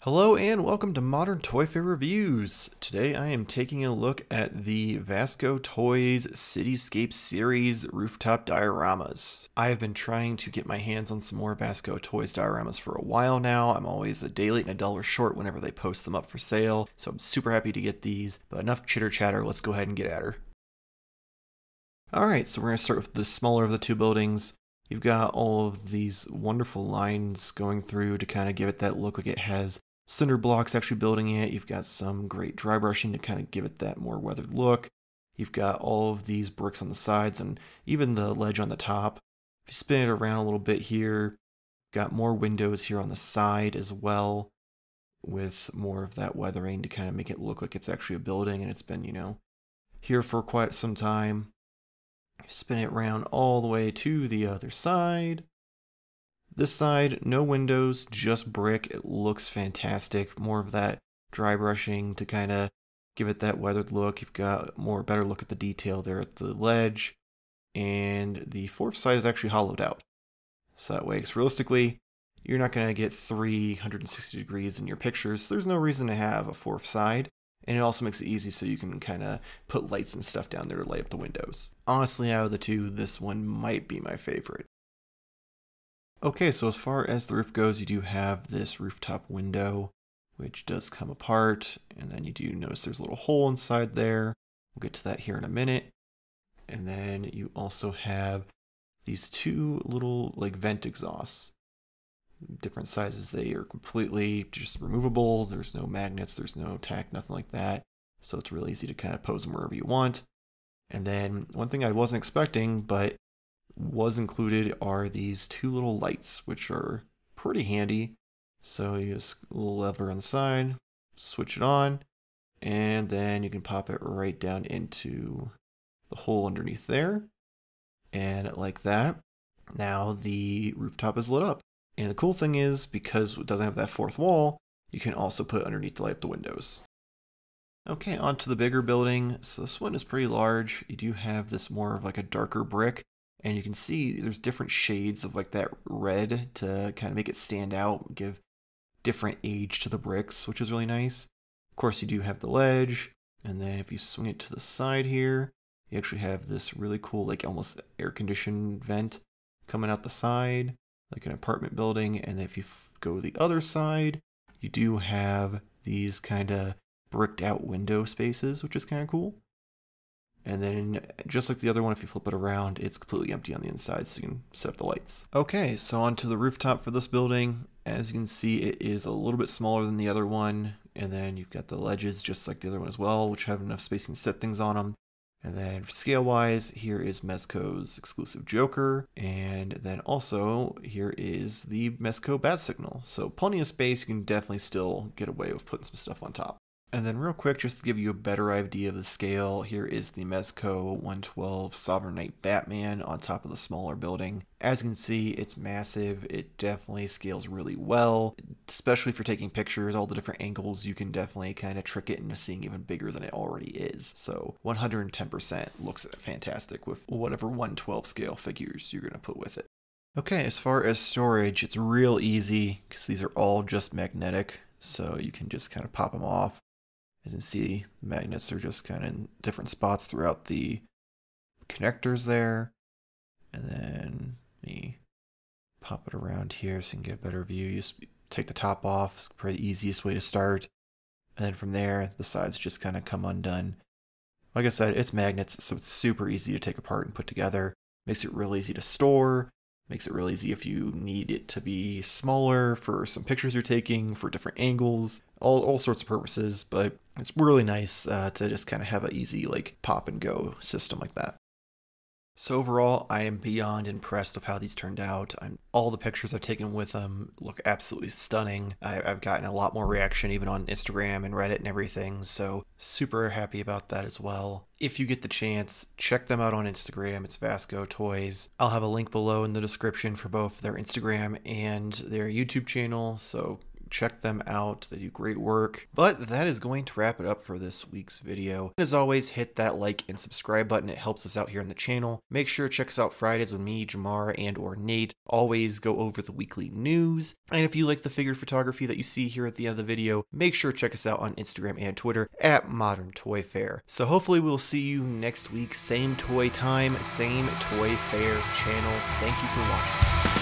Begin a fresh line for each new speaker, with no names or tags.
Hello and welcome to Modern Toy Fair Reviews. Today I am taking a look at the Vasco Toys Cityscape Series rooftop dioramas. I have been trying to get my hands on some more Vasco Toys dioramas for a while now. I'm always a day late and a dollar short whenever they post them up for sale, so I'm super happy to get these. But enough chitter chatter, let's go ahead and get at her. All right, so we're going to start with the smaller of the two buildings. You've got all of these wonderful lines going through to kind of give it that look like it has cinder blocks actually building it. You've got some great dry brushing to kind of give it that more weathered look. You've got all of these bricks on the sides and even the ledge on the top. If you spin it around a little bit here, got more windows here on the side as well with more of that weathering to kind of make it look like it's actually a building and it's been, you know, here for quite some time. Spin it round all the way to the other side. This side, no windows, just brick. It looks fantastic. More of that dry brushing to kind of give it that weathered look. You've got more better look at the detail there at the ledge. And the fourth side is actually hollowed out. So that way, realistically, you're not going to get 360 degrees in your pictures. So there's no reason to have a fourth side. And it also makes it easy so you can kind of put lights and stuff down there to light up the windows. Honestly, out of the two, this one might be my favorite. Okay, so as far as the roof goes, you do have this rooftop window, which does come apart. And then you do notice there's a little hole inside there. We'll get to that here in a minute. And then you also have these two little like vent exhausts different sizes. They are completely just removable. There's no magnets, there's no tack, nothing like that. So it's really easy to kind of pose them wherever you want. And then one thing I wasn't expecting, but was included are these two little lights, which are pretty handy. So you just little lever on the side, switch it on, and then you can pop it right down into the hole underneath there. And like that, now the rooftop is lit up. And the cool thing is, because it doesn't have that fourth wall, you can also put it underneath to light up the windows. Okay, on to the bigger building. So this one is pretty large. You do have this more of like a darker brick, and you can see there's different shades of like that red to kind of make it stand out, give different age to the bricks, which is really nice. Of course, you do have the ledge, and then if you swing it to the side here, you actually have this really cool, like almost air conditioned vent coming out the side like an apartment building. And if you go the other side, you do have these kind of bricked out window spaces, which is kind of cool. And then just like the other one, if you flip it around, it's completely empty on the inside, so you can set up the lights. Okay, so onto the rooftop for this building. As you can see, it is a little bit smaller than the other one. And then you've got the ledges just like the other one as well, which have enough spacing to set things on them. And then scale wise, here is Mezco's exclusive Joker. And then also here is the Mezco Bat Signal. So plenty of space, you can definitely still get away with putting some stuff on top. And then real quick, just to give you a better idea of the scale, here is the Mezco 112 Sovereign Knight Batman on top of the smaller building. As you can see, it's massive. It definitely scales really well especially if you're taking pictures, all the different angles, you can definitely kind of trick it into seeing even bigger than it already is. So 110% looks fantastic with whatever 112 scale figures you're going to put with it. Okay, as far as storage, it's real easy because these are all just magnetic. So you can just kind of pop them off. As you can see, the magnets are just kind of in different spots throughout the connectors there. And then me pop it around here so you can get a better view. You take the top off. It's probably the easiest way to start. And then from there, the sides just kind of come undone. Like I said, it's magnets, so it's super easy to take apart and put together. Makes it real easy to store. Makes it real easy if you need it to be smaller for some pictures you're taking, for different angles, all, all sorts of purposes. But it's really nice uh, to just kind of have an easy like pop and go system like that. So overall, I am beyond impressed with how these turned out. I'm, all the pictures I've taken with them look absolutely stunning. I, have gotten a lot more reaction even on Instagram and Reddit and everything, so super happy about that as well. If you get the chance, check them out on Instagram. It's Vasco Toys. I'll have a link below in the description for both their Instagram and their YouTube channel, so Check them out. They do great work. But that is going to wrap it up for this week's video. And as always, hit that like and subscribe button. It helps us out here on the channel. Make sure to check us out Fridays with me, Jamar, and or Nate. Always go over the weekly news. And if you like the figured photography that you see here at the end of the video, make sure to check us out on Instagram and Twitter at Modern Toy Fair. So hopefully we'll see you next week. Same toy time, same Toy Fair channel. Thank you for watching.